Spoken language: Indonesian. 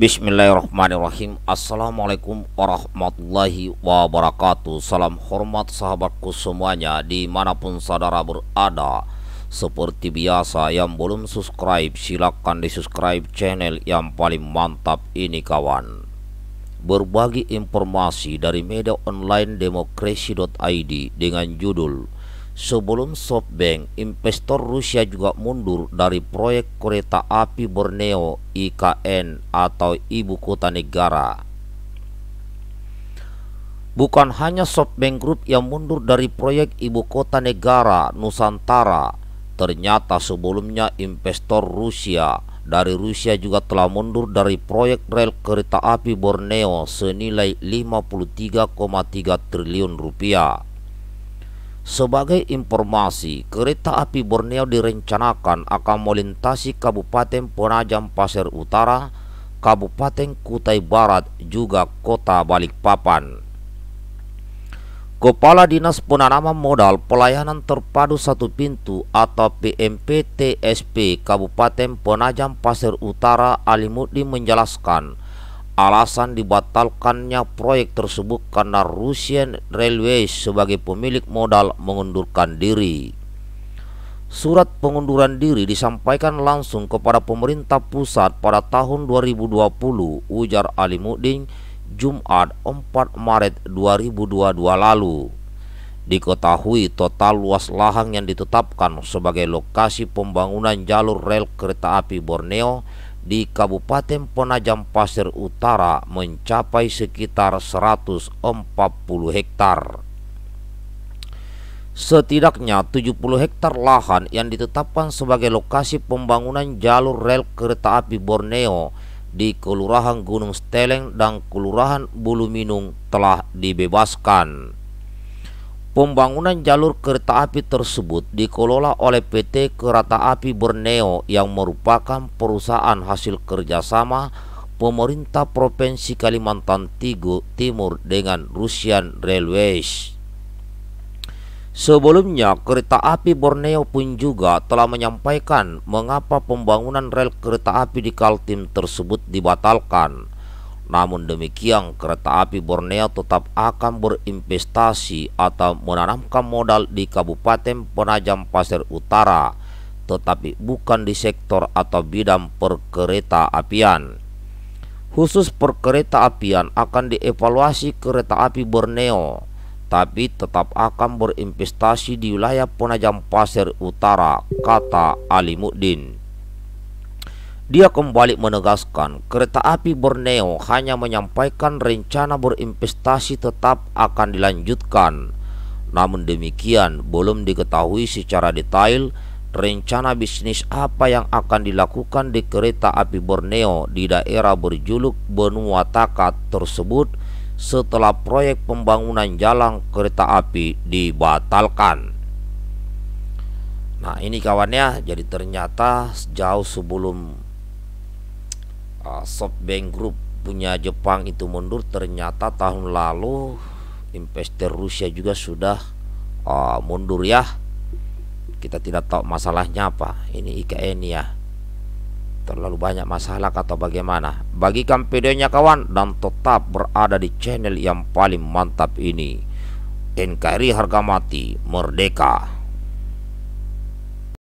Bismillahirrahmanirrahim Assalamualaikum warahmatullahi wabarakatuh Salam hormat sahabatku semuanya Dimanapun saudara berada Seperti biasa yang belum subscribe Silahkan di subscribe channel yang paling mantap ini kawan Berbagi informasi dari media online demokrasi.id Dengan judul Sebelum Softbank, investor Rusia juga mundur dari proyek kereta api Borneo IKN atau Ibu Kota Negara. Bukan hanya Softbank Group yang mundur dari proyek Ibu Kota Negara Nusantara, ternyata sebelumnya investor Rusia dari Rusia juga telah mundur dari proyek rel kereta api Borneo senilai 53,3 triliun rupiah. Sebagai informasi, kereta api Borneo direncanakan akan melintasi Kabupaten Penajam Pasir Utara, Kabupaten Kutai Barat, juga Kota Balikpapan. Kepala Dinas Penanaman Modal Pelayanan Terpadu Satu Pintu atau PMPTSP Kabupaten Penajam Pasir Utara Alimuddin menjelaskan, Alasan dibatalkannya proyek tersebut karena Russian Railways sebagai pemilik modal mengundurkan diri. Surat pengunduran diri disampaikan langsung kepada pemerintah pusat pada tahun 2020, ujar Ali Muding Jumat 4 Maret 2022 lalu. Diketahui total luas lahan yang ditetapkan sebagai lokasi pembangunan jalur rel kereta api Borneo di Kabupaten Penajam Pasir Utara mencapai sekitar 140 hektar. Setidaknya 70 hektar lahan yang ditetapkan sebagai lokasi pembangunan jalur rel kereta api Borneo di Kelurahan Gunung Steleng dan Kelurahan Buluminung telah dibebaskan. Pembangunan jalur kereta api tersebut dikelola oleh PT Kereta Api Borneo yang merupakan perusahaan hasil kerjasama pemerintah Provinsi Kalimantan Timur dengan Russian Railways. Sebelumnya, kereta api Borneo pun juga telah menyampaikan mengapa pembangunan rel kereta api di Kaltim tersebut dibatalkan. Namun demikian, kereta api Borneo tetap akan berinvestasi atau menanamkan modal di Kabupaten Penajam Pasir Utara, tetapi bukan di sektor atau bidang perkereta apian. Khusus perkereta apian akan dievaluasi kereta api Borneo, tapi tetap akan berinvestasi di wilayah Penajam Pasir Utara, kata Ali Muddin. Dia kembali menegaskan kereta api Borneo hanya menyampaikan rencana berinvestasi tetap akan dilanjutkan. Namun demikian belum diketahui secara detail rencana bisnis apa yang akan dilakukan di kereta api Borneo di daerah berjuluk Benua Takat tersebut setelah proyek pembangunan jalan kereta api dibatalkan. Nah ini kawannya jadi ternyata jauh sebelum uh, ah, SoftBank Group punya Jepang itu mundur ternyata tahun lalu investor Rusia juga sudah uh, mundur ya kita tidak tahu masalahnya apa ini IKN ya terlalu banyak masalah atau bagaimana bagikan videonya kawan dan tetap berada di channel yang paling mantap ini NKRI harga mati merdeka